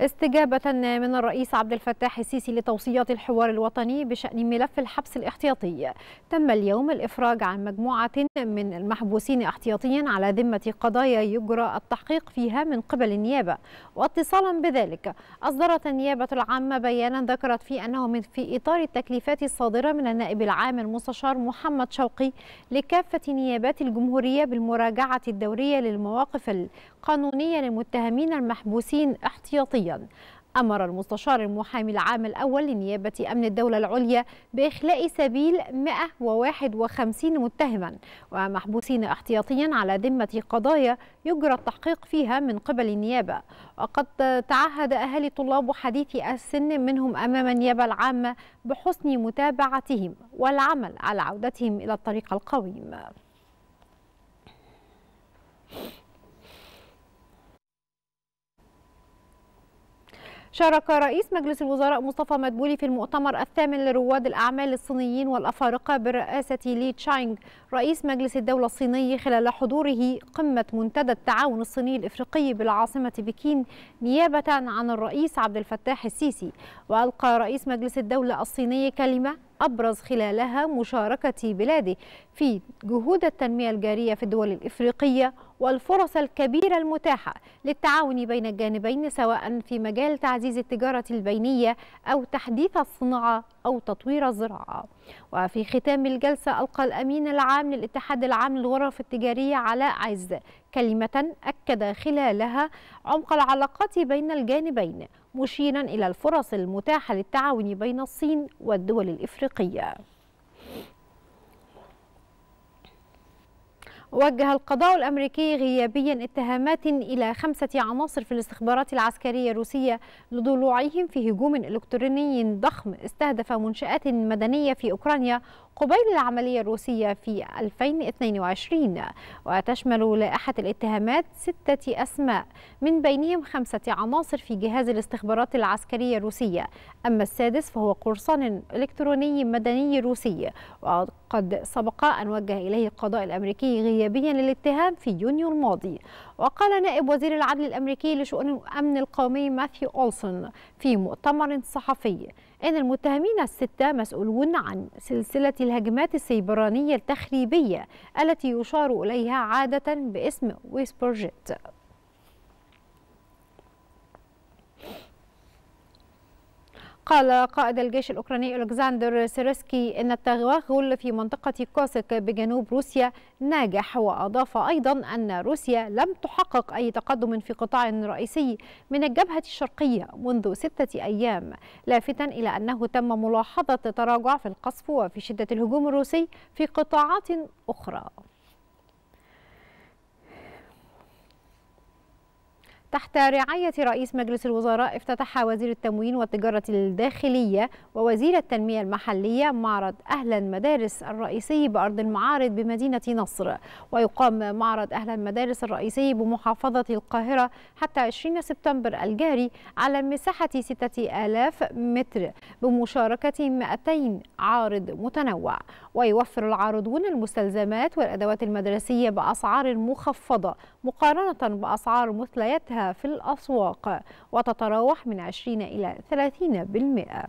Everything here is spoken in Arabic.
استجابة من الرئيس عبد الفتاح السيسي لتوصيات الحوار الوطني بشأن ملف الحبس الاحتياطي تم اليوم الإفراج عن مجموعة من المحبوسين احتياطيا على ذمة قضايا يجرى التحقيق فيها من قبل النيابة واتصالا بذلك أصدرت النيابة العامة بيانا ذكرت فيه أنه من في إطار التكليفات الصادرة من النائب العام المستشار محمد شوقي لكافة نيابات الجمهورية بالمراجعة الدورية للمواقف القانونية للمتهمين المحبوسين احتياطيا أمر المستشار المحامي العام الأول لنيابة أمن الدولة العليا بإخلاء سبيل 151 متهما ومحبوسين احتياطيا على ذمة قضايا يجرى التحقيق فيها من قبل النيابة وقد تعهد أهالي طلاب حديثي السن منهم أمام النيابة العامة بحسن متابعتهم والعمل على عودتهم إلى الطريق القويم شارك رئيس مجلس الوزراء مصطفى مدبولي في المؤتمر الثامن لرواد الأعمال الصينيين والأفارقة برئاسة لي تشانغ رئيس مجلس الدولة الصيني خلال حضوره قمة منتدى التعاون الصيني الإفريقي بالعاصمة بكين نيابة عن الرئيس عبد الفتاح السيسي وألقى رئيس مجلس الدولة الصيني كلمة أبرز خلالها مشاركة بلاده في جهود التنمية الجارية في الدول الإفريقية والفرص الكبيرة المتاحة للتعاون بين الجانبين سواء في مجال تعزيز التجارة البينية أو تحديث الصناعة أو تطوير الزراعة وفي ختام الجلسة ألقى الأمين العام للاتحاد العام للغرف التجارية علاء عز كلمة أكد خلالها عمق العلاقات بين الجانبين مشيرا إلى الفرص المتاحة للتعاون بين الصين والدول الإفريقية وجه القضاء الأمريكي غيابيا اتهامات إلى خمسة عناصر في الاستخبارات العسكرية الروسية لضلوعهم في هجوم إلكتروني ضخم استهدف منشآت مدنية في أوكرانيا قبيل العملية الروسية في 2022 وتشمل لائحة الاتهامات ستة أسماء من بينهم خمسة عناصر في جهاز الاستخبارات العسكرية الروسية أما السادس فهو قرصان إلكتروني مدني روسي وقد سبق أن وجه إليه القضاء الأمريكي غيابيا للاتهام في يونيو الماضي وقال نائب وزير العدل الأمريكي لشؤون الأمن القومي ماثيو أولسون في مؤتمر صحفي إن المتهمين الستة مسؤولون عن سلسلة الهجمات السيبرانية التخريبية التي يشار إليها عادة باسم ويسبرجيت قال قائد الجيش الأوكراني ألكساندر سيرسكي أن التغلغل في منطقة كوسك بجنوب روسيا ناجح وأضاف أيضا أن روسيا لم تحقق أي تقدم في قطاع رئيسي من الجبهة الشرقية منذ ستة أيام لافتا إلى أنه تم ملاحظة تراجع في القصف وفي شدة الهجوم الروسي في قطاعات أخرى تحت رعاية رئيس مجلس الوزراء افتتح وزير التموين والتجارة الداخلية ووزير التنمية المحلية معرض أهلا مدارس الرئيسي بأرض المعارض بمدينة نصر ويقام معرض أهلا مدارس الرئيسي بمحافظة القاهرة حتى 20 سبتمبر الجاري على مساحة 6000 متر بمشاركة 200 عارض متنوع ويوفر العارضون المستلزمات والأدوات المدرسية بأسعار مخفضة مقارنة بأسعار مثلياتها في الأسواق وتتراوح من 20 إلى 30% بالمئة